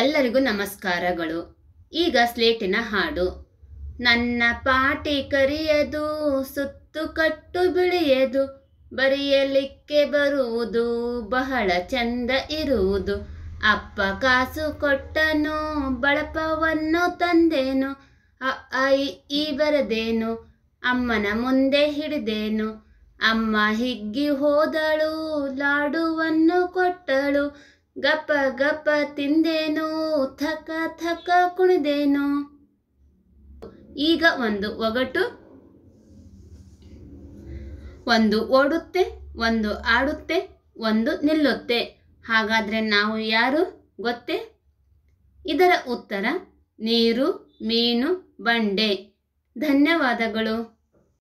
ಎಲ್ಲರಿಗೂ ನಮಸ್ಕಾರಗಳು ಈಗ ಸ್ಲೇಟಿನ ಹಾಡು ನನ್ನ ಪಾಟಿ ಕರಿಯದು ಸುತ್ತು ಕಟ್ಟು ಬಿಳಿಯದು ಬರೆಯಲಿಕ್ಕೆ ಬರುವುದು ಬಹಳ ಚಂದ ಇರುವುದು ಅಪ್ಪ ಕಾಸು ಕೊಟ್ಟನು ಬಳಪವನ್ನು ತಂದೇನು ಅಯ್ ಈ ಬರದೇನು ಅಮ್ಮನ ಮುಂದೆ ಹಿಡಿದೇನು ಅಮ್ಮ ಹಿಗ್ಗಿ ಹೋದಳು ಲಾಡುವನ್ನು ಕೊಟ್ಟಳು ಗಪ್ಪ ಗಪ್ಪ ತಿಂದೇನು ಥಕ ಥಕ ಕುಣಿದೇನು. ಈಗ ಒಂದು ಒಗಟು ಒಂದು ಓಡುತ್ತೆ ಒಂದು ಆಡುತ್ತೆ ಒಂದು ನಿಲ್ಲುತ್ತೆ ಹಾಗಾದ್ರೆ ನಾವು ಯಾರು ಗೊತ್ತೇ ಇದರ ಉತ್ತರ ನೀರು ಮೀನು ಬಂಡೆ ಧನ್ಯವಾದಗಳು